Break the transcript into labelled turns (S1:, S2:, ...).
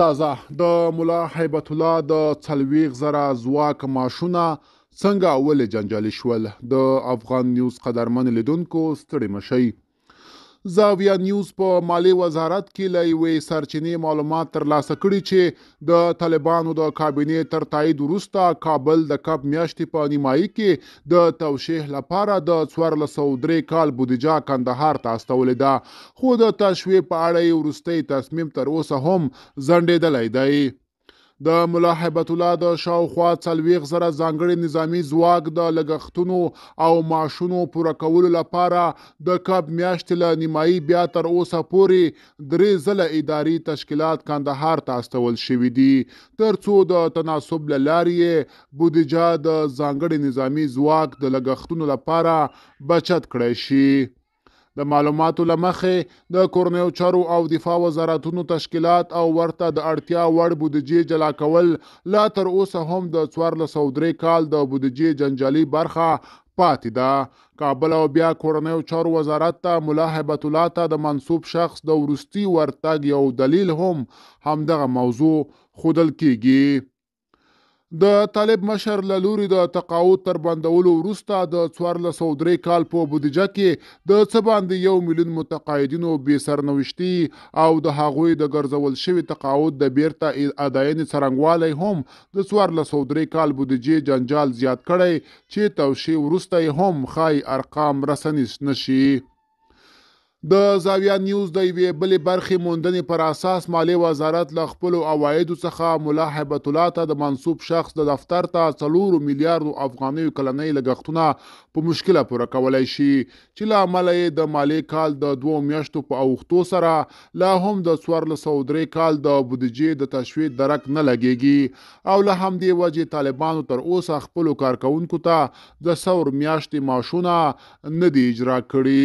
S1: تازه د مولا هیبت الله د څلويغ زره زواک ماشونه څنګه اول جنجالي شول د افغان نیوز قدرمن لیدونکو ستړي مشي زاویا نیوز په مالی وزارت کې له یوې سرچینې معلومات ترلاسه کړي چې د طالبانو د کابینه تر تایید وروسته کابل د کپ میاشتې په نیمایي کې د توشیح لپاره د 1403 کال بودیجه کندهار ته استولې ده خو د تشویق په اړه وروستي تصمیم تر اوسه هم ځنډېدلی دی د ملا هیبت الله د شاوخوا څلويخ زره ځانګړي نظامی ځواک د لګښتونو او معاشونو پوره کولو لپاره د کب میاشتې له نیمایي بیا تر اوسه پورې درې ځله اداري تشکیلات کندهار ته استول شوې دي ترڅو د تناسب لارې بودیجه د ځانګړي نظامی ځواک د لګښتونو لپاره بچت کړئ شي د معلوماتو لمخې د کورنیو چارو او دفاع وزارتونو تشکیلات او ورته د اړتیا وړ بودیجې جلا کول لا تر اوسه هم د 1403 کال د بودیجې جنجالي برخه پاتې ده کابل او بیا کورنیو چارو وزارت ته ملاحبت الله ته د منصوب شخص د ورستی ورتګ یو دلیل هم همدغه موضوع خودل کیږي د طالب مشر له لوري د تقاعد تر بندولو وروسته د 1403 کال په بودیجه کې د څه باندې یو میلیون متقاعدینو بي سرنوشتي او د هغوی د ګرځول شوی تقاعد د بیرته اداینې څرنګوالی هم د 1403 کال بودیجې جنجال زیات کړی چې توشي وروسته هم خای ارقام رسنیس نشي د زاویه نیوز د یوې بلې برخې موندنې پر اساس مالی وزارت له خپل عوایدو څخه ملاحبت الله ته د منصوب شخص د دفتر ته 4 میلیارډ افغاني کلنۍ لګښتونه په مشکله پوره کولای شي چې له عملې د مالی کال د دوو میاشتو په اوختو سره لا هم د 1403 کال د بودیجې د تشویق درک نه لګیږي او له همدې وجې طالبانو تر اوسه خپل کارکونکو ته د 100 میاشتې معاشونه نه دی اجرا کړی